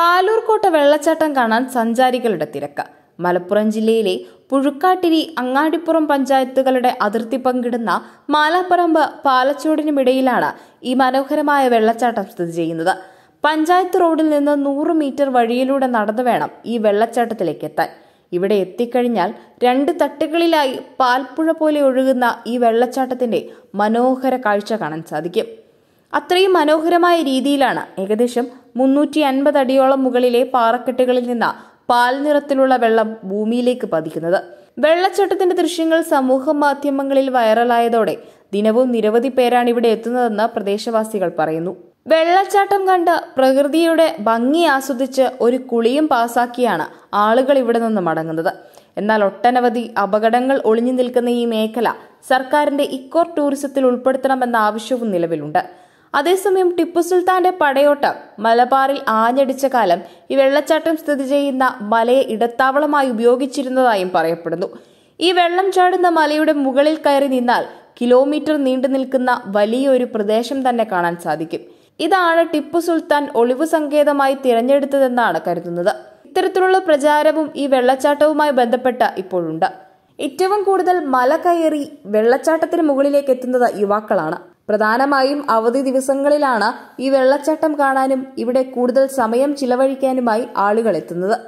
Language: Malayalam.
പാലൂർക്കോട്ട വെള്ളച്ചാട്ടം കാണാൻ സഞ്ചാരികളുടെ തിരക്ക് മലപ്പുറം ജില്ലയിലെ പുഴുക്കാട്ടിരി അങ്ങാടിപ്പുറം പഞ്ചായത്തുകളുടെ അതിർത്തി പങ്കിടുന്ന മാലാപ്പറമ്പ് പാലച്ചോടിനുമിടയിലാണ് ഈ മനോഹരമായ വെള്ളച്ചാട്ടം സ്ഥിതി ചെയ്യുന്നത് പഞ്ചായത്ത് റോഡിൽ നിന്ന് നൂറ് മീറ്റർ വഴിയിലൂടെ നടന്നു വേണം ഈ വെള്ളച്ചാട്ടത്തിലേക്ക് എത്താൻ ഇവിടെ എത്തിക്കഴിഞ്ഞാൽ രണ്ട് തട്ടുകളിലായി പാൽപ്പുഴ പോലെ ഒഴുകുന്ന ഈ വെള്ളച്ചാട്ടത്തിന്റെ മനോഹര കാഴ്ച കാണാൻ സാധിക്കും അത്രയും മനോഹരമായ രീതിയിലാണ് ഏകദേശം മുന്നൂറ്റി അൻപത് അടിയോളം മുകളിലെ പാറക്കെട്ടുകളിൽ നിന്ന് പാൽ നിറത്തിലുള്ള വെള്ളം ഭൂമിയിലേക്ക് പതിക്കുന്നത് വെള്ളച്ചാട്ടത്തിന്റെ ദൃശ്യങ്ങൾ സമൂഹ മാധ്യമങ്ങളിൽ വൈറലായതോടെ ദിനവും നിരവധി പേരാണ് ഇവിടെ എത്തുന്നതെന്ന് പ്രദേശവാസികൾ പറയുന്നു വെള്ളച്ചാട്ടം കണ്ട് പ്രകൃതിയുടെ ഭംഗി ആസ്വദിച്ച് ഒരു കുളിയും പാസാക്കിയാണ് ആളുകൾ ഇവിടെ നിന്ന് മടങ്ങുന്നത് എന്നാൽ ഒട്ടനവധി അപകടങ്ങൾ ഒളിഞ്ഞു നിൽക്കുന്ന ഈ മേഖല സർക്കാരിന്റെ ഇക്കോർ ടൂറിസത്തിൽ ഉൾപ്പെടുത്തണമെന്ന ആവശ്യവും നിലവിലുണ്ട് അതേസമയം ടിപ്പു സുൽത്താന്റെ പടയോട്ടം മലബാറിൽ ആഞ്ഞടിച്ച കാലം ഈ വെള്ളച്ചാട്ടം സ്ഥിതി ചെയ്യുന്ന മലയെ ഇടത്താവളമായി ഉപയോഗിച്ചിരുന്നതായും പറയപ്പെടുന്നു ഈ വെള്ളം ചാടുന്ന മലയുടെ മുകളിൽ കയറി നിന്നാൽ കിലോമീറ്റർ നീണ്ടു നിൽക്കുന്ന വലിയൊരു പ്രദേശം തന്നെ കാണാൻ സാധിക്കും ഇതാണ് ടിപ്പു സുൽത്താൻ ഒളിവു സങ്കേതമായി തിരഞ്ഞെടുത്തതെന്നാണ് കരുതുന്നത് ഇത്തരത്തിലുള്ള പ്രചാരവും ഈ വെള്ളച്ചാട്ടവുമായി ബന്ധപ്പെട്ട ഇപ്പോഴുണ്ട് ഏറ്റവും കൂടുതൽ മല കയറി വെള്ളച്ചാട്ടത്തിന് മുകളിലേക്ക് എത്തുന്നത് യുവാക്കളാണ് പ്രധാനമായും അവധി ദിവസങ്ങളിലാണ് ഈ വെള്ളച്ചാട്ടം കാണാനും ഇവിടെ കൂടുതൽ സമയം ചിലവഴിക്കാനുമായി ആളുകൾ എത്തുന്നത്